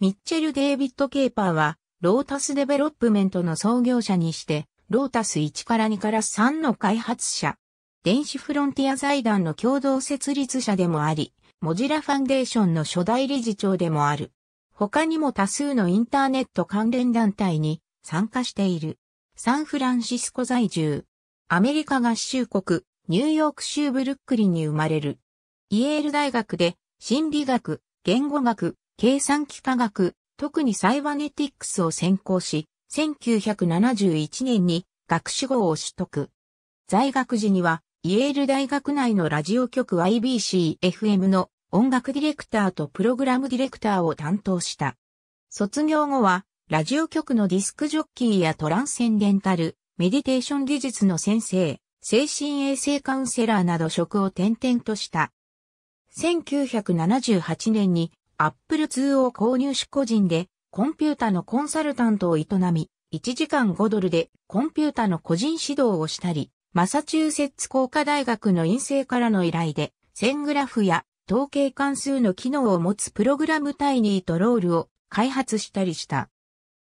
ミッチェル・デイビッド・ケーパーは、ロータスデベロップメントの創業者にして、ロータス1から2から3の開発者、電子フロンティア財団の共同設立者でもあり、モジラファンデーションの初代理事長でもある。他にも多数のインターネット関連団体に参加している。サンフランシスコ在住。アメリカ合衆国、ニューヨーク州ブルックリンに生まれる。イェール大学で心理学、言語学、計算機科学、特にサイバネティックスを専攻し、1971年に学士号を取得。在学時には、イエール大学内のラジオ局 IBC-FM の音楽ディレクターとプログラムディレクターを担当した。卒業後は、ラジオ局のディスクジョッキーやトランセンデンタル、メディテーション技術の先生、精神衛生カウンセラーなど職を転々とした。1978年に Apple II を購入し個人でコンピュータのコンサルタントを営み、1時間5ドルでコンピュータの個人指導をしたり、マサチューセッツ工科大学の院生からの依頼で、線グラフや統計関数の機能を持つプログラムタイニーとロールを開発したりした。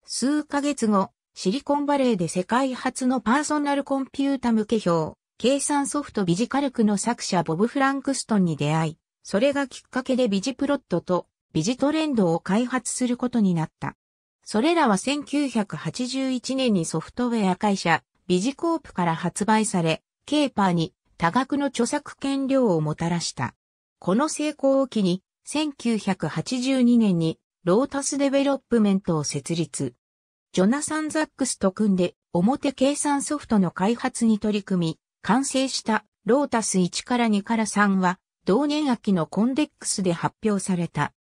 数ヶ月後、シリコンバレーで世界初のパーソナルコンピュータ向け表、計算ソフトビジカルクの作者ボブ・フランクストンに出会い、それがきっかけでビジプロットとビジトレンドを開発することになった。それらは1981年にソフトウェア会社、ビジコープから発売され、ケーパーに多額の著作権料をもたらした。この成功を機に、1982年にロータスデベロップメントを設立。ジョナサン・ザックスと組んで表計算ソフトの開発に取り組み、完成したロータス1から2から3は同年秋のコンデックスで発表された。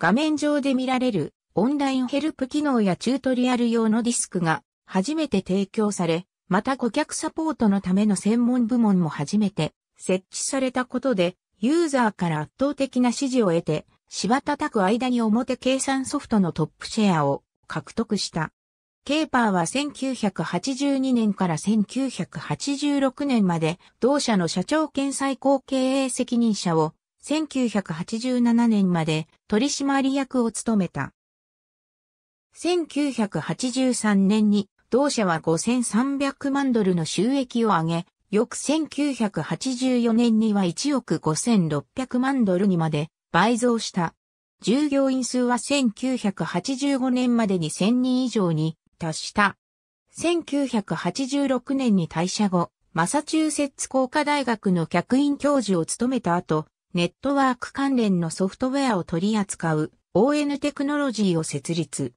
画面上で見られるオンラインヘルプ機能やチュートリアル用のディスクが初めて提供され、また顧客サポートのための専門部門も初めて設置されたことで、ユーザーから圧倒的な支持を得て、芝叩く間に表計算ソフトのトップシェアを獲得した。ケーパーは1982年から1986年まで同社の社長兼最高経営責任者を1987年まで取締役を務めた。1983年に同社は5300万ドルの収益を上げ、翌1984年には1億5600万ドルにまで倍増した。従業員数は1985年までに1000人以上に達した。1986年に退社後、マサチューセッツ工科大学の客員教授を務めた後、ネットワーク関連のソフトウェアを取り扱う ON テクノロジーを設立。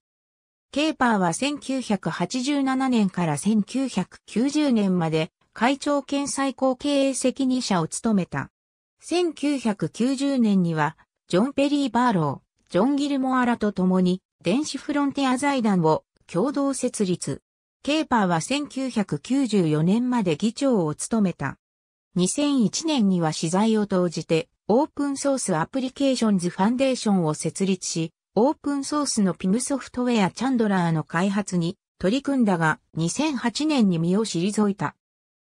ケーパーは1987年から1990年まで会長兼最高経営責任者を務めた。1990年には、ジョン・ペリー・バーロー、ジョン・ギルモアラと共に、電子フロンティア財団を共同設立。ケーパーは1994年まで議長を務めた。2001年には資材を投じて、オープンソースアプリケーションズファンデーションを設立し、オープンソースの PIM ソフトウェアチャンドラーの開発に取り組んだが2008年に身を退いた。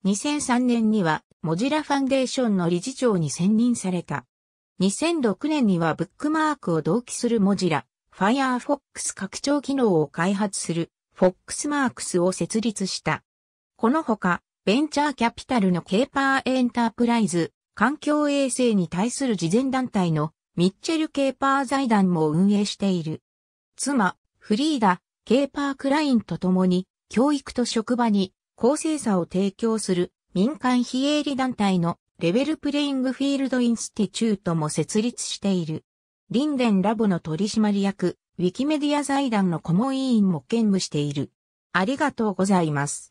2003年にはモジラファンデーションの理事長に選任された。2006年にはブックマークを同期するモジラ、Firefox 拡張機能を開発する FoxMarks を設立した。このほか、ベンチャーキャピタルのケーパーエンタープライズ、環境衛生に対する慈善団体のミッチェル・ケーパー財団も運営している。妻、フリーダ・ケーパー・クラインと共に、教育と職場に公正さを提供する民間非営利団体のレベルプレイングフィールドインスティチュートも設立している。リンデンラボの取締役、ウィキメディア財団の顧問委員も兼務している。ありがとうございます。